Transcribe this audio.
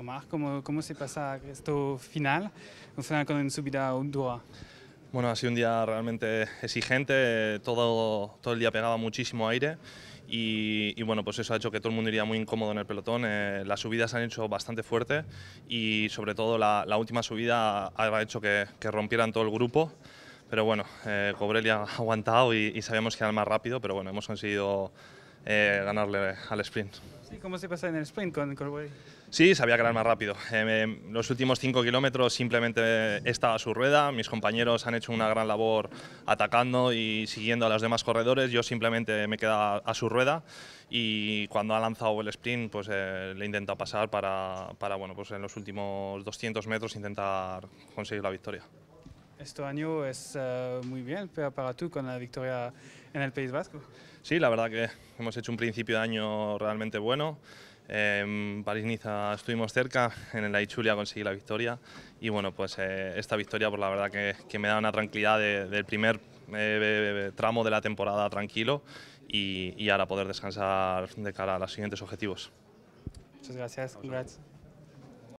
Omar, ¿cómo, cómo se pasa esto final? Un final con una subida dura. Bueno, ha sido un día realmente exigente, todo, todo el día pegaba muchísimo aire y, bueno, pues eso ha hecho que todo el mundo iría muy incómodo en el pelotón. Eh, las subidas han hecho bastante fuerte y sobre todo la, última subida ha hecho que, rompieran todo el grupo. Pero bueno, eh, Cobrelli ha aguantado y, y sabíamos que era el más rápido, pero bueno, hemos conseguido eh, ganarle al sprint. Sí, ¿Cómo se pasa en el sprint con Corbey? Sí, sabía que era más rápido. Eh, los últimos 5 kilómetros simplemente estaba a su rueda, mis compañeros han hecho una gran labor atacando y siguiendo a los demás corredores, yo simplemente me quedaba a su rueda y cuando ha lanzado el sprint pues eh, le intenta pasar para, para, bueno, pues en los últimos 200 metros intentar conseguir la victoria. Este año es eh, muy bien pero para tú con la victoria en el País Vasco. Sí, la verdad que hemos hecho un principio de año realmente bueno. En París-Niza estuvimos cerca, en la Ichulia conseguí la victoria y bueno, pues eh, esta victoria pues la verdad que, me da una tranquilidad del primer eh, tramo de la temporada tranquilo y, y, ahora poder descansar de cara a los siguientes objetivos. Muchas gracias. gracias.